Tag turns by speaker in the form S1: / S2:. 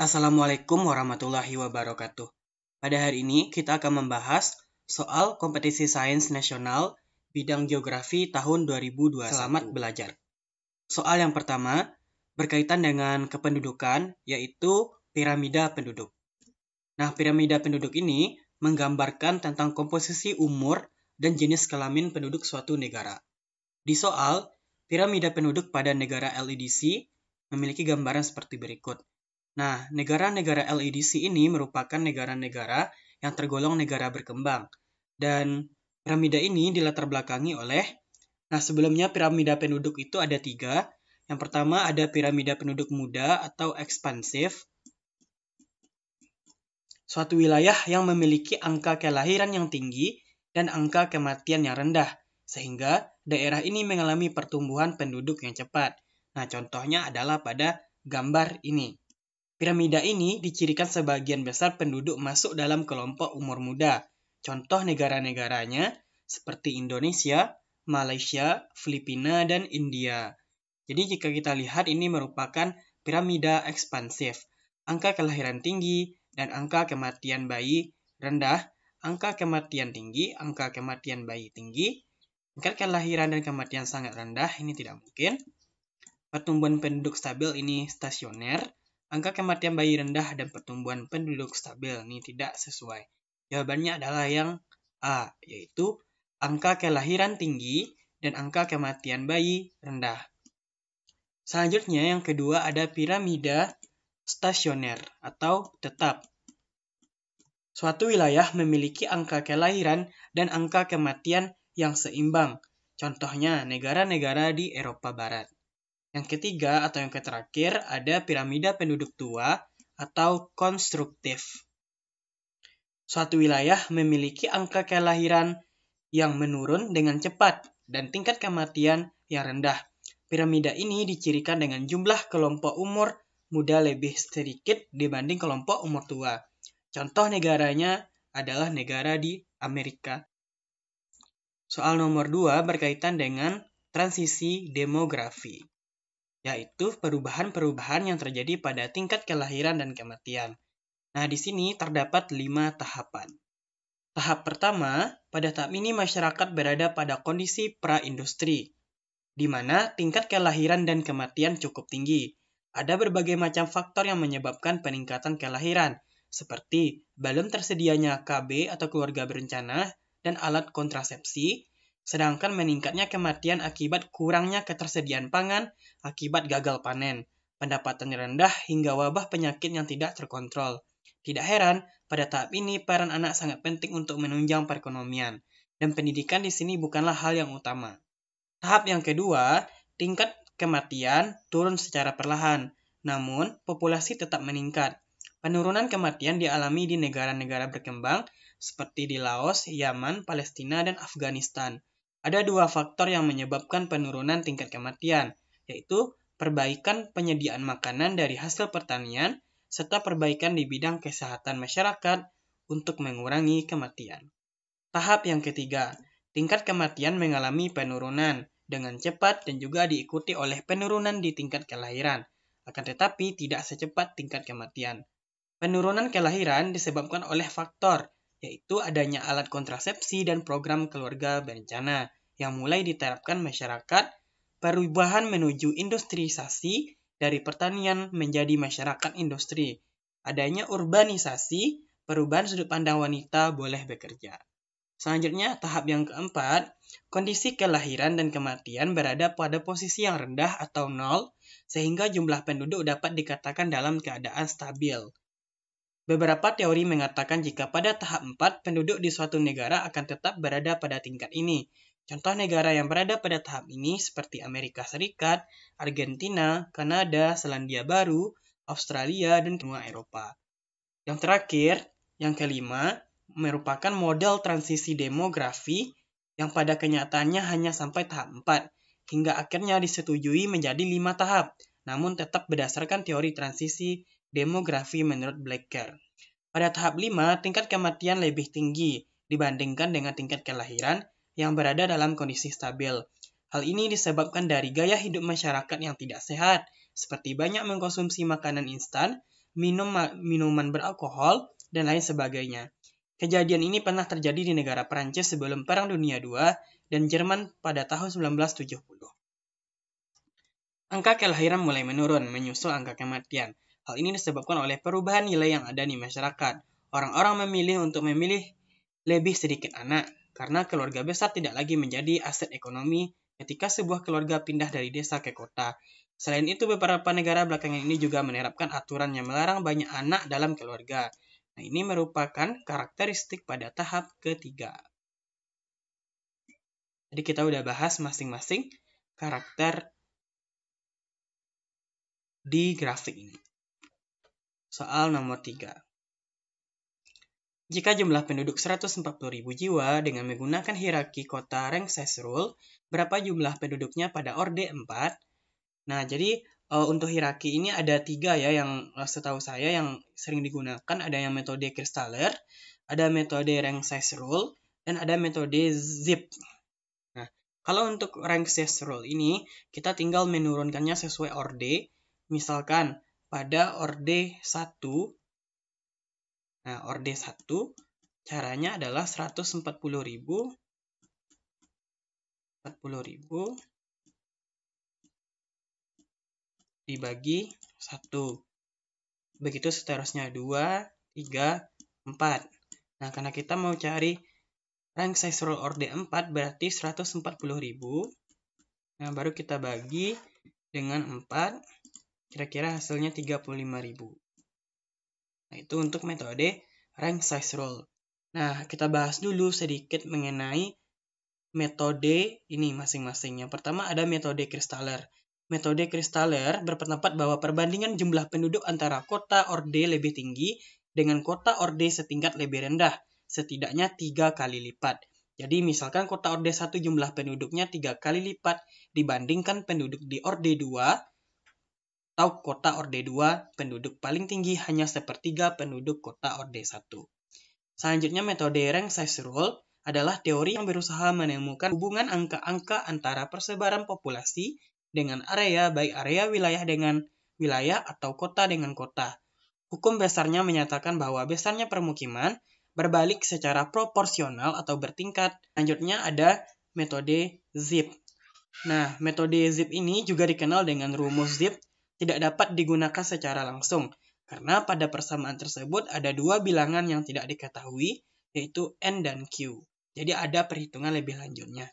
S1: Assalamualaikum warahmatullahi wabarakatuh. Pada hari ini kita akan membahas soal kompetisi sains nasional bidang geografi tahun 2021. Selamat belajar. Soal yang pertama berkaitan dengan kependudukan yaitu piramida penduduk. Nah, piramida penduduk ini menggambarkan tentang komposisi umur dan jenis kelamin penduduk suatu negara. Di soal, piramida penduduk pada negara LEDC memiliki gambaran seperti berikut Nah, negara-negara LEDC ini merupakan negara-negara yang tergolong negara berkembang. Dan piramida ini dilatar belakangi oleh, nah sebelumnya piramida penduduk itu ada tiga. Yang pertama ada piramida penduduk muda atau ekspansif. Suatu wilayah yang memiliki angka kelahiran yang tinggi dan angka kematian yang rendah, sehingga daerah ini mengalami pertumbuhan penduduk yang cepat. Nah, contohnya adalah pada gambar ini. Piramida ini dicirikan sebagian besar penduduk masuk dalam kelompok umur muda. Contoh negara-negaranya seperti Indonesia, Malaysia, Filipina, dan India. Jadi jika kita lihat ini merupakan piramida ekspansif. Angka kelahiran tinggi dan angka kematian bayi rendah, angka kematian tinggi, angka kematian bayi tinggi, Angka kelahiran dan kematian sangat rendah, ini tidak mungkin. Pertumbuhan penduduk stabil ini stasioner, Angka kematian bayi rendah dan pertumbuhan penduduk stabil ini tidak sesuai. Jawabannya adalah yang A, yaitu angka kelahiran tinggi dan angka kematian bayi rendah. Selanjutnya yang kedua ada piramida stasioner atau tetap. Suatu wilayah memiliki angka kelahiran dan angka kematian yang seimbang. Contohnya negara-negara di Eropa Barat. Yang ketiga atau yang terakhir ada piramida penduduk tua atau konstruktif. Suatu wilayah memiliki angka kelahiran yang menurun dengan cepat dan tingkat kematian yang rendah. Piramida ini dicirikan dengan jumlah kelompok umur muda lebih sedikit dibanding kelompok umur tua. Contoh negaranya adalah negara di Amerika. Soal nomor dua berkaitan dengan transisi demografi yaitu perubahan-perubahan yang terjadi pada tingkat kelahiran dan kematian. Nah, di sini terdapat lima tahapan. Tahap pertama, pada tahap ini masyarakat berada pada kondisi pra-industri, di mana tingkat kelahiran dan kematian cukup tinggi. Ada berbagai macam faktor yang menyebabkan peningkatan kelahiran, seperti belum tersedianya KB atau keluarga berencana dan alat kontrasepsi, sedangkan meningkatnya kematian akibat kurangnya ketersediaan pangan akibat gagal panen, pendapatan rendah hingga wabah penyakit yang tidak terkontrol. Tidak heran, pada tahap ini peran anak sangat penting untuk menunjang perekonomian, dan pendidikan di sini bukanlah hal yang utama. Tahap yang kedua, tingkat kematian turun secara perlahan, namun populasi tetap meningkat. Penurunan kematian dialami di negara-negara berkembang seperti di Laos, Yaman, Palestina, dan Afghanistan. Ada dua faktor yang menyebabkan penurunan tingkat kematian, yaitu perbaikan penyediaan makanan dari hasil pertanian serta perbaikan di bidang kesehatan masyarakat untuk mengurangi kematian. Tahap yang ketiga, tingkat kematian mengalami penurunan dengan cepat dan juga diikuti oleh penurunan di tingkat kelahiran, akan tetapi tidak secepat tingkat kematian. Penurunan kelahiran disebabkan oleh faktor yaitu adanya alat kontrasepsi dan program keluarga berencana yang mulai diterapkan masyarakat, perubahan menuju industrialisasi dari pertanian menjadi masyarakat industri, adanya urbanisasi, perubahan sudut pandang wanita boleh bekerja. Selanjutnya, tahap yang keempat, kondisi kelahiran dan kematian berada pada posisi yang rendah atau nol, sehingga jumlah penduduk dapat dikatakan dalam keadaan stabil. Beberapa teori mengatakan jika pada tahap 4 penduduk di suatu negara akan tetap berada pada tingkat ini. Contoh negara yang berada pada tahap ini seperti Amerika Serikat, Argentina, Kanada, Selandia Baru, Australia, dan semua Eropa. Yang terakhir, yang kelima, merupakan model transisi demografi yang pada kenyataannya hanya sampai tahap 4, hingga akhirnya disetujui menjadi lima tahap, namun tetap berdasarkan teori transisi demografi menurut Blacker. Pada tahap 5, tingkat kematian lebih tinggi dibandingkan dengan tingkat kelahiran yang berada dalam kondisi stabil. Hal ini disebabkan dari gaya hidup masyarakat yang tidak sehat, seperti banyak mengkonsumsi makanan instan, minum minuman beralkohol, dan lain sebagainya. Kejadian ini pernah terjadi di negara Prancis sebelum Perang Dunia II dan Jerman pada tahun 1970. Angka kelahiran mulai menurun, menyusul angka kematian. Hal ini disebabkan oleh perubahan nilai yang ada di masyarakat. Orang-orang memilih untuk memilih lebih sedikit anak karena keluarga besar tidak lagi menjadi aset ekonomi ketika sebuah keluarga pindah dari desa ke kota. Selain itu, beberapa negara belakangan ini juga menerapkan aturan yang melarang banyak anak dalam keluarga. Nah, ini merupakan karakteristik pada tahap ketiga. Jadi kita udah bahas masing-masing karakter di grafik ini. Soal nomor 3. Jika jumlah penduduk 140.000 jiwa dengan menggunakan hierarki kota rank size rule, berapa jumlah penduduknya pada orde 4? Nah, jadi uh, untuk hierarki ini ada tiga ya yang eh, setahu saya yang sering digunakan. Ada yang metode Kristaller, ada metode rank size rule, dan ada metode zip. Nah, kalau untuk rank size rule ini, kita tinggal menurunkannya sesuai orde. Misalkan, pada orde 1. Nah, orde 1 caranya adalah 140.000 40.000 dibagi 1. Begitu seterusnya 2, 3, 4. Nah, karena kita mau cari rank size rule order 4 berarti 140.000. Nah, baru kita bagi dengan 4 Kira-kira hasilnya 35.000. Nah, itu untuk metode rank size rule. Nah, kita bahas dulu sedikit mengenai metode ini masing-masing. Yang pertama ada metode kristaler. Metode kristaler berpendapat bahwa perbandingan jumlah penduduk antara kota orde lebih tinggi dengan kota orde setingkat lebih rendah setidaknya tiga kali lipat. Jadi misalkan kota orde 1 jumlah penduduknya tiga kali lipat dibandingkan penduduk di orde 2 atau kota Orde 2 penduduk paling tinggi hanya sepertiga penduduk kota Orde 1. Selanjutnya metode rank size rule adalah teori yang berusaha menemukan hubungan angka-angka antara persebaran populasi dengan area baik area wilayah dengan wilayah atau kota dengan kota. Hukum besarnya menyatakan bahwa besarnya permukiman berbalik secara proporsional atau bertingkat. Selanjutnya ada metode zip. Nah, metode zip ini juga dikenal dengan rumus zip tidak dapat digunakan secara langsung, karena pada persamaan tersebut ada dua bilangan yang tidak diketahui, yaitu N dan Q. Jadi ada perhitungan lebih lanjutnya.